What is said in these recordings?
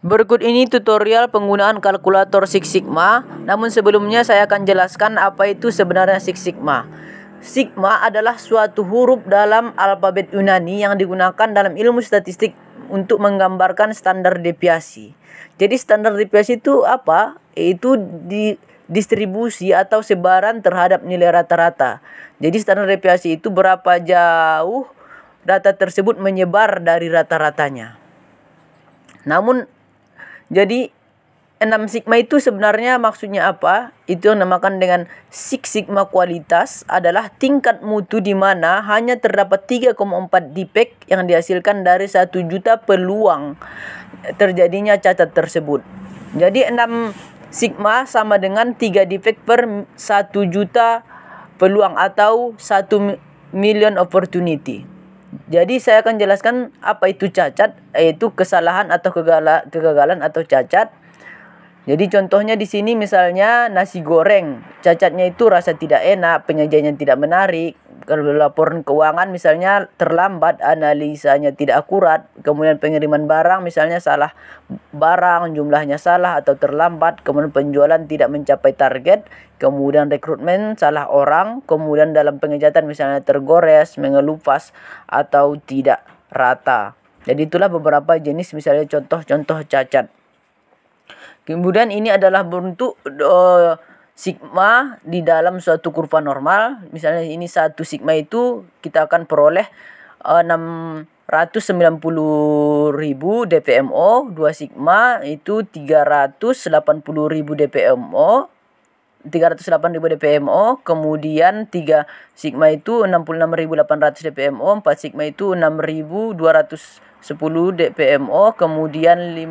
Berikut ini tutorial penggunaan kalkulator Six Sigma, namun sebelumnya saya akan jelaskan apa itu sebenarnya Six Sigma. Sigma adalah suatu huruf dalam alfabet Yunani yang digunakan dalam ilmu statistik untuk menggambarkan standar deviasi. Jadi standar deviasi itu apa? Itu di distribusi atau sebaran terhadap nilai rata-rata. Jadi standar deviasi itu berapa jauh data tersebut menyebar dari rata-ratanya. Namun jadi enam sigma itu sebenarnya maksudnya apa? Itu yang namakan dengan six sigma kualitas adalah tingkat mutu di mana hanya terdapat 3,4 defect yang dihasilkan dari satu juta peluang terjadinya cacat tersebut. Jadi enam sigma sama dengan tiga defect per satu juta peluang atau satu million opportunity. Jadi saya akan jelaskan apa itu cacat, yaitu kesalahan atau kegagalan atau cacat. Jadi contohnya di sini misalnya nasi goreng, cacatnya itu rasa tidak enak, penyajiannya tidak menarik, kalau laporan keuangan misalnya terlambat, analisanya tidak akurat, kemudian pengiriman barang misalnya salah barang, jumlahnya salah atau terlambat, kemudian penjualan tidak mencapai target, kemudian rekrutmen salah orang, kemudian dalam pengecatan misalnya tergores, mengelupas atau tidak rata. Jadi itulah beberapa jenis misalnya contoh-contoh cacat. Kemudian ini adalah bentuk uh, sigma di dalam suatu kurva normal. Misalnya ini satu sigma itu kita akan peroleh eh, enam ratus sembilan puluh ribu DPMO, dua sigma itu tiga ratus delapan puluh ribu DPMO. tiga ratus delapan ribu DPMO, kemudian tiga sigma itu enam enam puluh ribu delapan ratus DPMO, empat sigma itu enam ribu dua ratus 6.210 DPMO, kemudian 5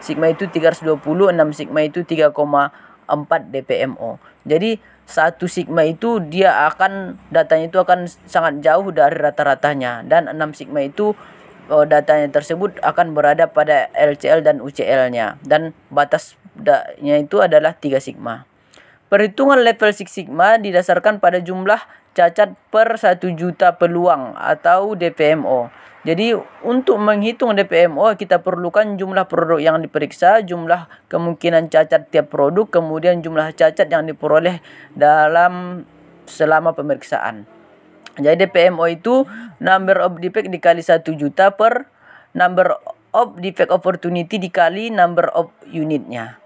sigma itu 320, 6 sigma itu koma 4 dpmo. Jadi satu sigma itu dia akan datanya itu akan sangat jauh dari rata-ratanya dan 6 sigma itu oh, datanya tersebut akan berada pada LCL dan UCL-nya dan batasnya itu adalah 3 sigma. Perhitungan level 6 sigma didasarkan pada jumlah cacat per 1 juta peluang atau DPMO. Jadi untuk menghitung DPMO kita perlukan jumlah produk yang diperiksa, jumlah kemungkinan cacat tiap produk, kemudian jumlah cacat yang diperoleh dalam selama pemeriksaan. Jadi DPMO itu number of defect dikali 1 juta per number of defect opportunity dikali number of unitnya.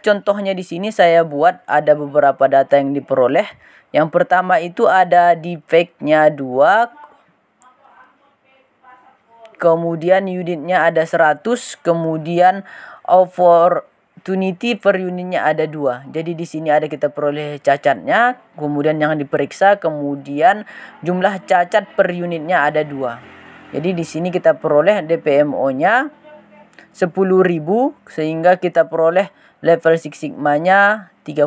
Contohnya di sini saya buat ada beberapa data yang diperoleh. Yang pertama itu ada defect-nya 2. Kemudian unitnya ada 100. Kemudian opportunity per unitnya ada dua. Jadi di sini ada kita peroleh cacatnya. Kemudian yang diperiksa. Kemudian jumlah cacat per unitnya ada dua. Jadi di sini kita peroleh DPMO-nya 10.000 sehingga kita peroleh level Six Sigma-nya 3, 3,83.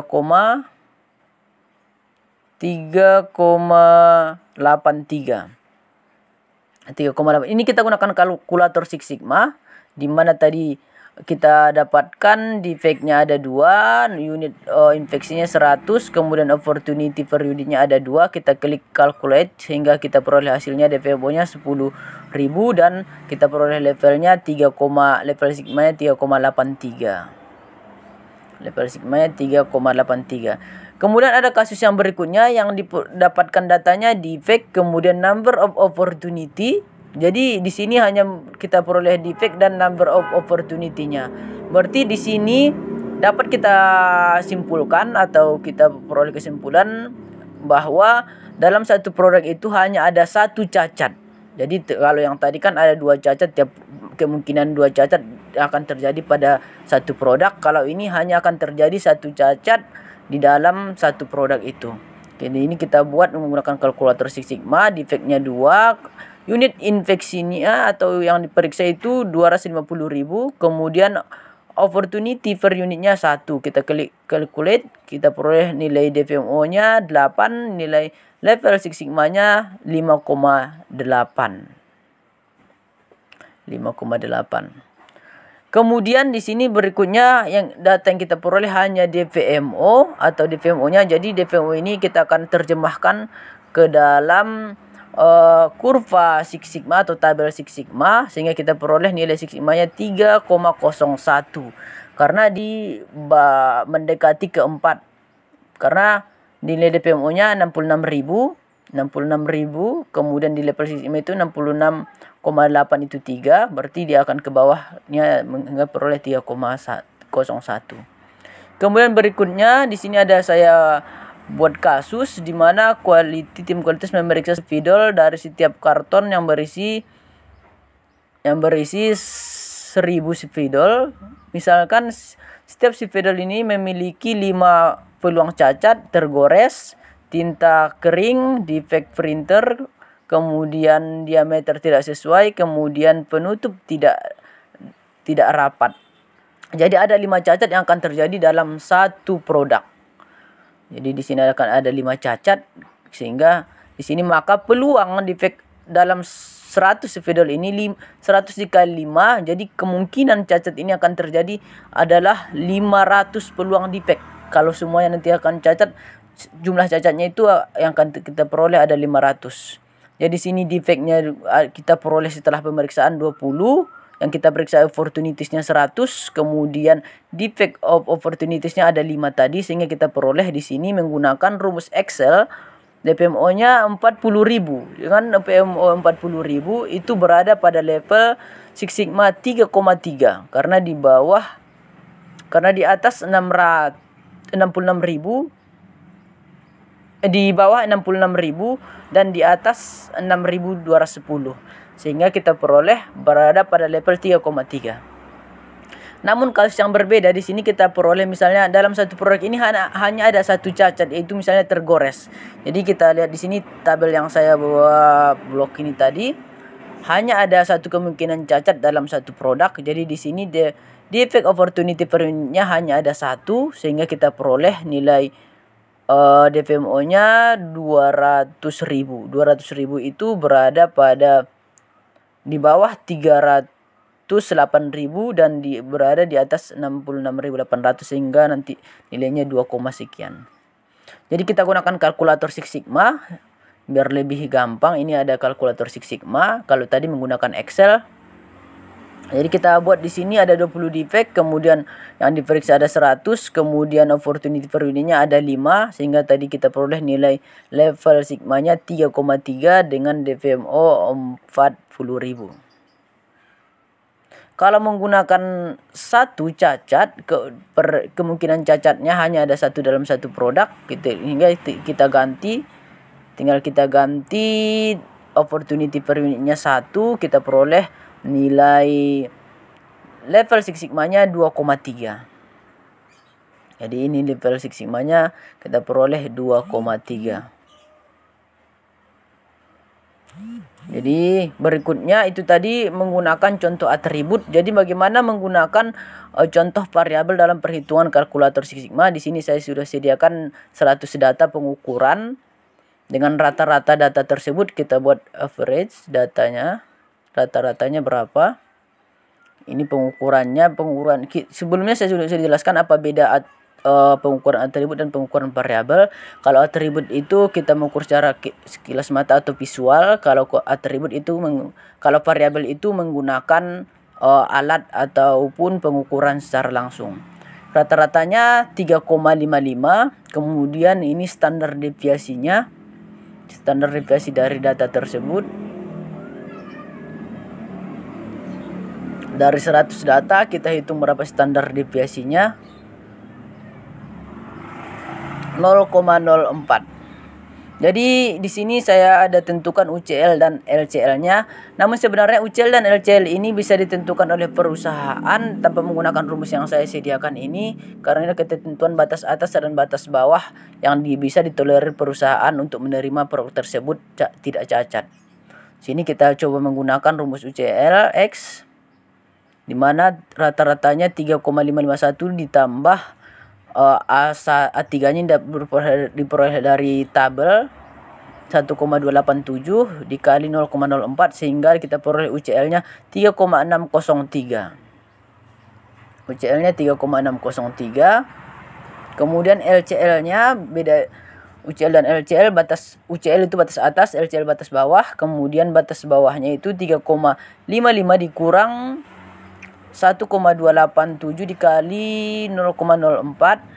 3,8. Ini kita gunakan kalkulator Six Sigma di mana tadi kita dapatkan defeknya ada dua unit uh, infeksinya 100 kemudian opportunity per unitnya ada dua kita klik calculate sehingga kita peroleh hasilnya DPO nya 10.000 dan kita peroleh levelnya 3, level sigma sigmanya 3,83 level sigma sigmanya 3,83 kemudian ada kasus yang berikutnya yang didapatkan datanya defect kemudian number of opportunity jadi di sini hanya kita peroleh defect dan number of opportunity-nya. Berarti di sini dapat kita simpulkan atau kita peroleh kesimpulan bahwa dalam satu produk itu hanya ada satu cacat. Jadi kalau yang tadi kan ada dua cacat tiap kemungkinan dua cacat akan terjadi pada satu produk. Kalau ini hanya akan terjadi satu cacat di dalam satu produk itu. Jadi ini kita buat menggunakan kalkulator Six Sigma, defect-nya dua Unit infeksinya atau yang diperiksa itu 250.000, kemudian opportunity per unitnya satu Kita klik calculate, kita peroleh nilai DPMO-nya 8, nilai level Six Sigma-nya 5,8. 5,8. Kemudian di sini berikutnya yang data yang kita peroleh hanya DPMO atau DPMO-nya. Jadi DPMO ini kita akan terjemahkan ke dalam uh, kurva Six Sigma atau tabel Six Sigma sehingga kita peroleh nilai Six Sigmanya 3,01 karena di bah, mendekati keempat karena nilai DPMO-nya 66.000 66.000 kemudian di level sigma itu 66,8 itu 3 berarti dia akan ke bawahnya hingga peroleh 3,01 kemudian berikutnya di sini ada saya buat kasus di mana kualiti tim kualitas memeriksa spidol dari setiap karton yang berisi yang berisi 1000 spidol. Misalkan setiap spidol ini memiliki 5 peluang cacat, tergores, tinta kering, defect printer, kemudian diameter tidak sesuai, kemudian penutup tidak tidak rapat. Jadi ada 5 cacat yang akan terjadi dalam satu produk. Jadi di sini akan ada lima cacat sehingga di sini maka peluang defect dalam 100 spidol ini 100 dikali 5 jadi kemungkinan cacat ini akan terjadi adalah 500 peluang defect. Kalau semuanya nanti akan cacat jumlah cacatnya itu yang akan kita peroleh ada 500. Jadi sini defectnya kita peroleh setelah pemeriksaan 20 yang kita periksa opportunitiesnya 100 kemudian defect of opportunitiesnya ada 5 tadi sehingga kita peroleh di sini menggunakan rumus Excel DPMO-nya 40.000 dengan DPMO 40.000 itu berada pada level Six Sigma 3,3 karena di bawah karena di atas enam 66.000 di bawah 66.000 dan di atas 6.210 sehingga kita peroleh berada pada level 3,3 namun kasus yang berbeda di sini kita peroleh misalnya dalam satu produk ini hanya, ada satu cacat yaitu misalnya tergores jadi kita lihat di sini tabel yang saya bawa blok ini tadi hanya ada satu kemungkinan cacat dalam satu produk. Jadi di sini the defect opportunity per hanya ada satu sehingga kita peroleh nilai uh, DPMO-nya 200.000. 200.000 itu berada pada di bawah 308.000 dan di, berada di atas 66.800 sehingga nanti nilainya 2, sekian. Jadi kita gunakan kalkulator Six Sigma biar lebih gampang. Ini ada kalkulator Six Sigma. Kalau tadi menggunakan Excel. Jadi kita buat di sini ada 20 defect, kemudian yang diperiksa ada 100, kemudian opportunity per unitnya ada 5 sehingga tadi kita peroleh nilai level sigmanya 3,3 dengan DVMO 4 kalau menggunakan satu cacat, ke, per, kemungkinan cacatnya hanya ada satu dalam satu produk, gitu, hingga kita ganti, tinggal kita ganti opportunity per unitnya satu, kita peroleh nilai level Six Sigma-nya 2,3. Jadi ini level Six Sigma-nya kita peroleh 2,3. Jadi berikutnya itu tadi menggunakan contoh atribut. Jadi bagaimana menggunakan uh, contoh variabel dalam perhitungan kalkulator sigma? Di sini saya sudah sediakan 100 data pengukuran. Dengan rata-rata data tersebut kita buat average datanya. Rata-ratanya berapa? Ini pengukurannya, pengukuran sebelumnya saya sudah jelaskan apa beda uh, pengukuran atribut dan pengukuran variabel. Kalau atribut itu kita mengukur secara sekilas mata atau visual, kalau atribut itu meng, kalau variabel itu menggunakan uh, alat ataupun pengukuran secara langsung. Rata-ratanya 3,55, kemudian ini standar deviasinya standar deviasi dari data tersebut dari 100 data kita hitung berapa standar deviasinya 0,04. Jadi di sini saya ada tentukan UCL dan LCL-nya. Namun sebenarnya UCL dan LCL ini bisa ditentukan oleh perusahaan tanpa menggunakan rumus yang saya sediakan ini karena ada ketentuan batas atas dan batas bawah yang bisa ditolerir perusahaan untuk menerima produk tersebut tidak cacat. Sini kita coba menggunakan rumus UCL X di mana rata-ratanya 3,551 ditambah uh, a A3-nya diperoleh, diperoleh dari tabel 1,287 dikali 0,04 sehingga kita peroleh UCL-nya 3,603. UCL-nya 3,603. Kemudian LCL-nya beda UCL dan LCL batas UCL itu batas atas, LCL batas bawah. Kemudian batas bawahnya itu 3,55 dikurang 1,287 dikali 0,04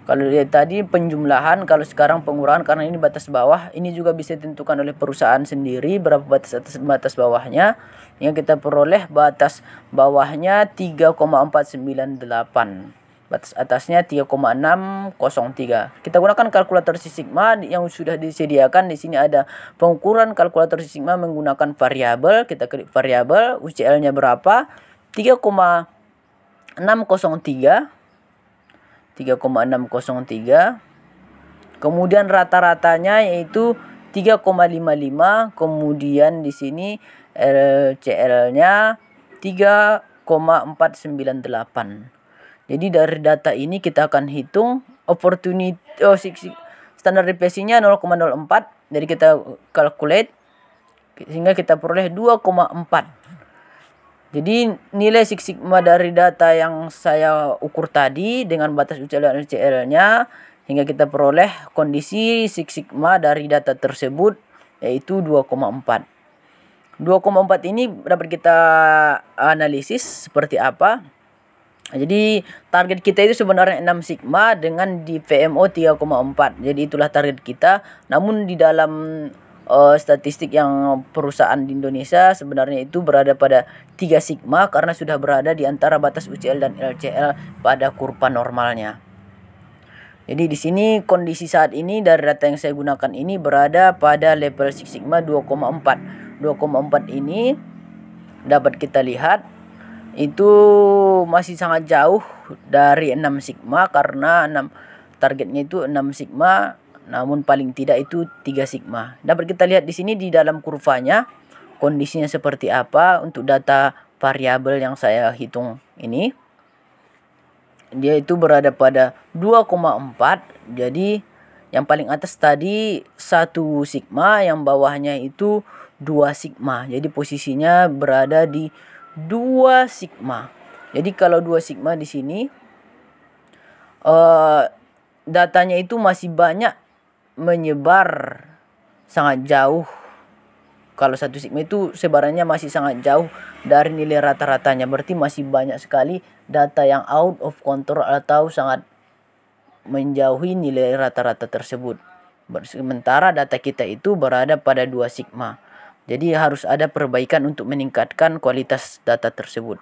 kalau lihat tadi penjumlahan kalau sekarang pengurangan karena ini batas bawah ini juga bisa ditentukan oleh perusahaan sendiri berapa batas atas batas bawahnya yang kita peroleh batas bawahnya 3,498 batas atasnya 3,603. Kita gunakan kalkulator sigma yang sudah disediakan. Di sini ada pengukuran kalkulator sigma menggunakan variabel. Kita klik variabel UCL-nya berapa? 3,603. 3,603. Kemudian rata-ratanya yaitu 3,55. Kemudian di sini LCL-nya 3,498. Jadi dari data ini kita akan hitung opportunity oh, standar deviasinya 0,04 jadi kita calculate sehingga kita peroleh 2,4 jadi nilai Six Sigma dari data yang saya ukur tadi dengan batas UCL LCL nya hingga kita peroleh kondisi Six Sigma dari data tersebut yaitu 2,4 2,4 ini dapat kita analisis seperti apa jadi target kita itu sebenarnya 6 sigma dengan di PMO 3,4. Jadi itulah target kita. Namun di dalam uh, statistik yang perusahaan di Indonesia sebenarnya itu berada pada 3 sigma karena sudah berada di antara batas UCL dan LCL pada kurva normalnya. Jadi di sini kondisi saat ini dari data yang saya gunakan ini berada pada level 6 sigma 2,4. 2,4 ini dapat kita lihat itu masih sangat jauh dari 6 sigma karena 6 targetnya itu 6 sigma namun paling tidak itu 3 sigma. Dapat kita lihat di sini di dalam kurvanya kondisinya seperti apa untuk data variabel yang saya hitung ini. Dia itu berada pada 2,4. Jadi yang paling atas tadi 1 sigma, yang bawahnya itu 2 sigma. Jadi posisinya berada di 2 sigma. Jadi kalau 2 sigma di sini uh, datanya itu masih banyak menyebar sangat jauh. Kalau satu sigma itu sebarannya masih sangat jauh dari nilai rata-ratanya. Berarti masih banyak sekali data yang out of control atau sangat menjauhi nilai rata-rata tersebut. Sementara data kita itu berada pada dua sigma. Jadi harus ada perbaikan untuk meningkatkan kualitas data tersebut.